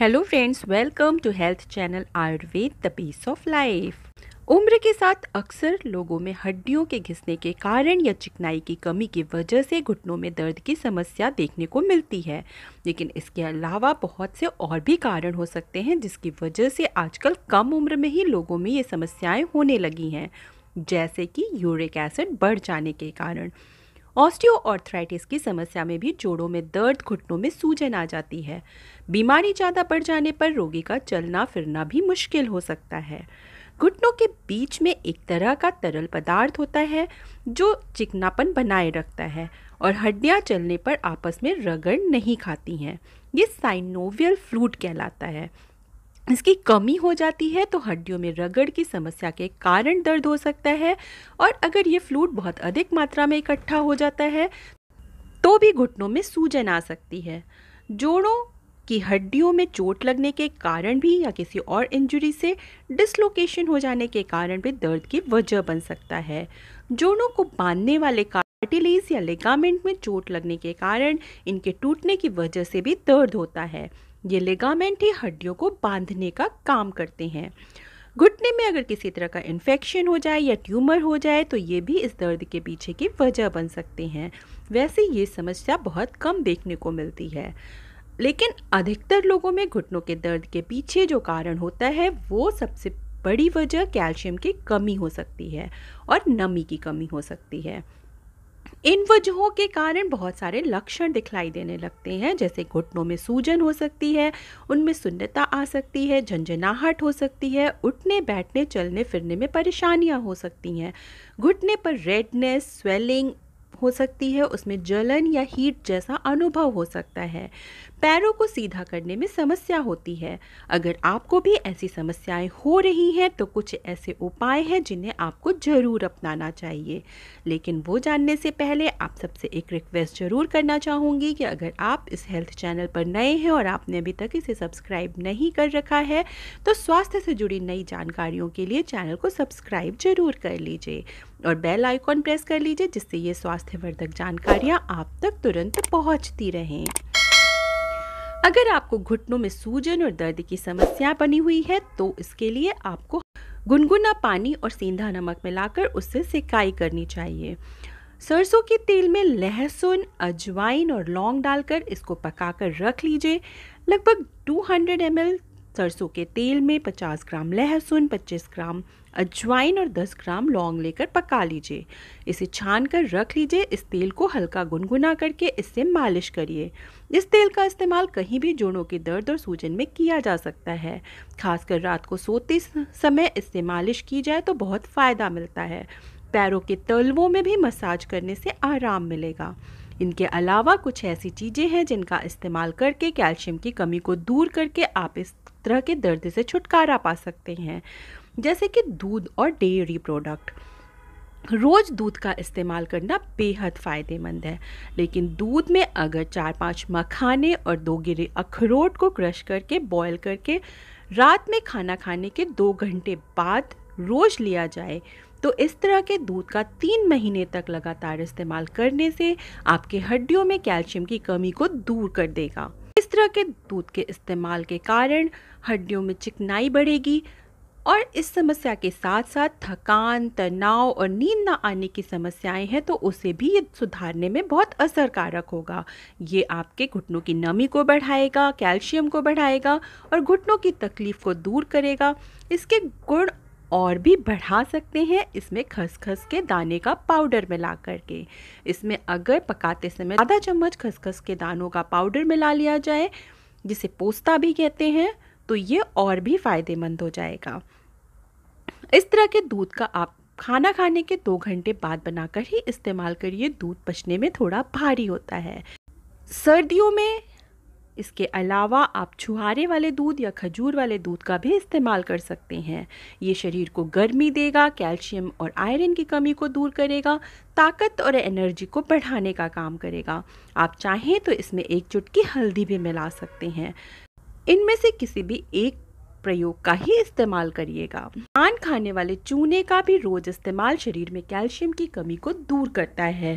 hello friends welcome to health channel Ayurved the peace of life उम्र के साथ अक्सर लोगों में हड्डियों के घिसने के कारण या चिकनाई की कमी की वजह से घुटनों में दर्द की समस्या देखने को मिलती है लेकिन इसके अलावा बहुत से और भी कारण हो सकते हैं जिसकी वजह से आजकल कम उम्र में ही लोगों में ये समस्याएं होने लगी हैं जैसे कि यूरिक एसिड बढ़ जाने के कारण ऑस्टियोआर्थराइटिस की समस्या में भी जोड़ों में दर्द घुटनों में सूजन आ जाती है बीमारी ज़्यादा बढ़ जाने पर रोगी का चलना फिरना भी मुश्किल हो सकता है घुटनों के बीच में एक तरह का तरल पदार्थ होता है जो चिकनापन बनाए रखता है और हड्डियाँ चलने पर आपस में रगड़ नहीं खाती हैं ये साइनोवियल फ्लूट कहलाता है इसकी कमी हो जाती है तो हड्डियों में रगड़ की समस्या के कारण दर्द हो सकता है और अगर ये फ्लूड बहुत अधिक मात्रा में इकट्ठा हो जाता है तो भी घुटनों में सूजन आ सकती है जोड़ों की हड्डियों में चोट लगने के कारण भी या किसी और इंजरी से डिसलोकेशन हो जाने के कारण भी दर्द की वजह बन सकता है जोड़ों को बांधने वाले कार्टिलेज या लेगामेंट में चोट लगने के कारण इनके टूटने की वजह से भी दर्द होता है ये लेगामेंट ही हड्डियों को बांधने का काम करते हैं घुटने में अगर किसी तरह का इन्फेक्शन हो जाए या ट्यूमर हो जाए तो ये भी इस दर्द के पीछे की वजह बन सकते हैं वैसे ये समस्या बहुत कम देखने को मिलती है लेकिन अधिकतर लोगों में घुटनों के दर्द के पीछे जो कारण होता है वो सबसे बड़ी वजह कैल्शियम की कमी हो सकती है और नमी की कमी हो सकती है इन वजहों के कारण बहुत सारे लक्षण दिखलाई देने लगते हैं जैसे घुटनों में सूजन हो सकती है उनमें सुन्नता आ सकती है झंझनाहट हो सकती है उठने बैठने चलने फिरने में परेशानियां हो सकती हैं घुटने पर रेडनेस स्वेलिंग हो सकती है उसमें जलन या हीट जैसा अनुभव हो सकता है पैरों को सीधा करने में समस्या होती है अगर आपको भी ऐसी समस्याएं हो रही हैं तो कुछ ऐसे उपाय हैं जिन्हें आपको ज़रूर अपनाना चाहिए लेकिन वो जानने से पहले आप सबसे एक रिक्वेस्ट ज़रूर करना चाहूँगी कि अगर आप इस हेल्थ चैनल पर नए हैं और आपने अभी तक इसे सब्सक्राइब नहीं कर रखा है तो स्वास्थ्य से जुड़ी नई जानकारियों के लिए चैनल को सब्सक्राइब ज़रूर कर लीजिए और बेल आइकॉन प्रेस कर लीजिए जिससे ये स्वास्थ्यवर्धक जानकारियाँ आप तक तुरंत पहुँचती रहें अगर आपको घुटनों में सूजन और दर्द की समस्या बनी हुई है तो इसके लिए आपको गुनगुना पानी और सेंधा नमक मिलाकर उससे सिकाई करनी चाहिए सरसों के तेल में लहसुन अजवाइन और लौंग डालकर इसको पकाकर रख लीजिए लगभग 200 ml सरसों के तेल में 50 ग्राम लहसुन 25 ग्राम अजवाइन और 10 ग्राम लौंग लेकर पका लीजिए इसे छान कर रख लीजिए इस तेल को हल्का गुनगुना करके इससे मालिश करिए इस तेल का इस्तेमाल कहीं भी जोड़ों के दर्द और सूजन में किया जा सकता है खासकर रात को सोते समय इससे मालिश की जाए तो बहुत फ़ायदा मिलता है पैरों के तलवों में भी मसाज करने से आराम मिलेगा इनके अलावा कुछ ऐसी चीज़ें हैं जिनका इस्तेमाल करके कैल्शियम की कमी को दूर करके आप इस तरह के दर्द से छुटकारा पा सकते हैं जैसे कि दूध और डेयरी प्रोडक्ट रोज़ दूध का इस्तेमाल करना बेहद फ़ायदेमंद है लेकिन दूध में अगर चार पांच मखाने और दो गिरे अखरोट को क्रश करके बॉयल करके रात में खाना खाने के दो घंटे बाद रोज़ लिया जाए तो इस तरह के दूध का तीन महीने तक लगातार इस्तेमाल करने से आपके हड्डियों में कैल्शियम की कमी को दूर कर देगा इस तरह के दूध के इस्तेमाल के कारण हड्डियों में चिकनाई बढ़ेगी और इस समस्या के साथ साथ थकान तनाव और नींद न आने की समस्याएं हैं तो उसे भी ये सुधारने में बहुत असरकारक होगा ये आपके घुटनों की नमी को बढ़ाएगा कैल्शियम को बढ़ाएगा और घुटनों की तकलीफ को दूर करेगा इसके गुण और भी बढ़ा सकते हैं इसमें खसखस के दाने का पाउडर मिला करके इसमें अगर पकाते समय आधा चम्मच खसखस के दानों का पाउडर मिला लिया जाए जिसे पोस्ता भी कहते हैं तो ये और भी फ़ायदेमंद हो जाएगा इस तरह के दूध का आप खाना खाने के दो घंटे बाद बनाकर ही इस्तेमाल करिए दूध पचने में थोड़ा भारी होता है सर्दियों में इसके अलावा आप छुहारे वाले दूध या खजूर वाले दूध का भी इस्तेमाल कर सकते हैं ये शरीर को गर्मी देगा कैल्शियम और आयरन की कमी को दूर करेगा ताकत और एनर्जी को बढ़ाने का काम करेगा आप चाहें तो इसमें एक चुटकी हल्दी भी मिला सकते हैं इनमें से किसी भी एक प्रयोग का ही इस्तेमाल करिएगा पान खाने वाले चूने का भी रोज इस्तेमाल शरीर में कैल्शियम की कमी को दूर करता है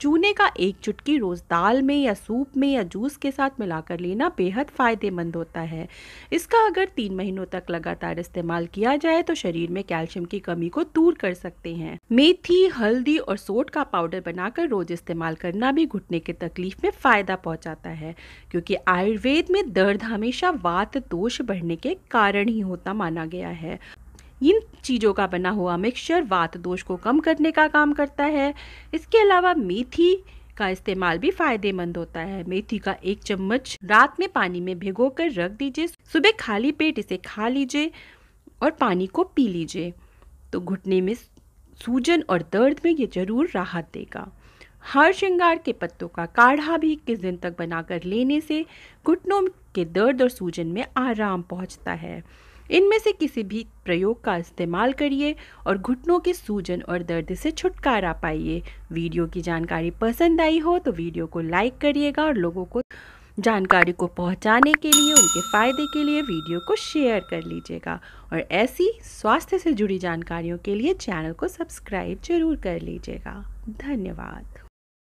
चूने का एक चुटकी रोज़ दाल में या सूप में या जूस के साथ मिलाकर लेना बेहद फ़ायदेमंद होता है इसका अगर तीन महीनों तक लगातार इस्तेमाल किया जाए तो शरीर में कैल्शियम की कमी को दूर कर सकते हैं मेथी हल्दी और सोट का पाउडर बनाकर रोज़ इस्तेमाल करना भी घुटने की तकलीफ में फ़ायदा पहुँचाता है क्योंकि आयुर्वेद में दर्द हमेशा वात दोष बढ़ने के कारण ही होता माना गया है इन चीज़ों का बना हुआ मिक्सचर वात दोष को कम करने का काम करता है इसके अलावा मेथी का इस्तेमाल भी फायदेमंद होता है मेथी का एक चम्मच रात में पानी में भिगो कर रख दीजिए सुबह खाली पेट इसे खा लीजिए और पानी को पी लीजिए तो घुटने में सूजन और दर्द में ये जरूर राहत देगा हर श्रृंगार के पत्तों का काढ़ा भी इक्कीस दिन तक बनाकर लेने से घुटनों के दर्द और सूजन में आराम पहुंचता है इनमें से किसी भी प्रयोग का इस्तेमाल करिए और घुटनों की सूजन और दर्द से छुटकारा पाइए वीडियो की जानकारी पसंद आई हो तो वीडियो को लाइक करिएगा और लोगों को जानकारी को पहुंचाने के लिए उनके फ़ायदे के लिए वीडियो को शेयर कर लीजिएगा और ऐसी स्वास्थ्य से जुड़ी जानकारियों के लिए चैनल को सब्सक्राइब जरूर कर लीजिएगा धन्यवाद